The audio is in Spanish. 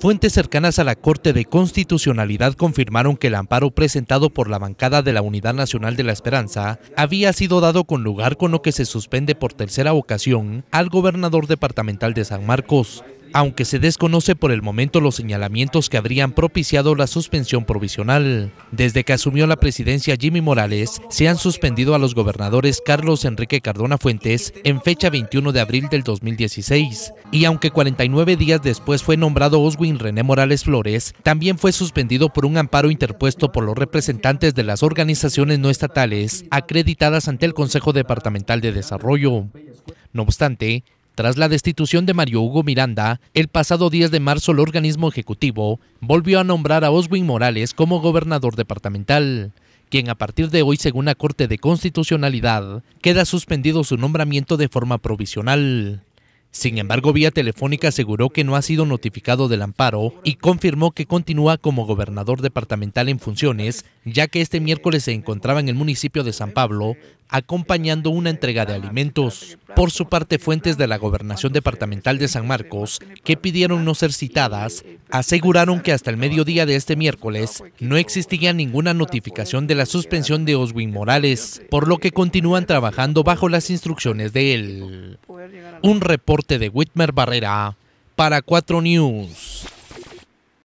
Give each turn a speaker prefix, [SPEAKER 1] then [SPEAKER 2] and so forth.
[SPEAKER 1] Fuentes cercanas a la Corte de Constitucionalidad confirmaron que el amparo presentado por la bancada de la Unidad Nacional de la Esperanza había sido dado con lugar con lo que se suspende por tercera ocasión al gobernador departamental de San Marcos, aunque se desconoce por el momento los señalamientos que habrían propiciado la suspensión provisional. Desde que asumió la presidencia Jimmy Morales, se han suspendido a los gobernadores Carlos Enrique Cardona Fuentes en fecha 21 de abril del 2016, y aunque 49 días después fue nombrado Oswin René Morales Flores, también fue suspendido por un amparo interpuesto por los representantes de las organizaciones no estatales acreditadas ante el Consejo Departamental de Desarrollo. No obstante, tras la destitución de Mario Hugo Miranda, el pasado 10 de marzo el organismo ejecutivo volvió a nombrar a Oswin Morales como gobernador departamental, quien a partir de hoy, según la Corte de Constitucionalidad, queda suspendido su nombramiento de forma provisional. Sin embargo, vía telefónica aseguró que no ha sido notificado del amparo y confirmó que continúa como gobernador departamental en funciones, ya que este miércoles se encontraba en el municipio de San Pablo acompañando una entrega de alimentos. Por su parte, fuentes de la gobernación departamental de San Marcos, que pidieron no ser citadas, aseguraron que hasta el mediodía de este miércoles no existía ninguna notificación de la suspensión de Oswin Morales, por lo que continúan trabajando bajo las instrucciones de él un reporte de Whitmer Barrera para 4 News.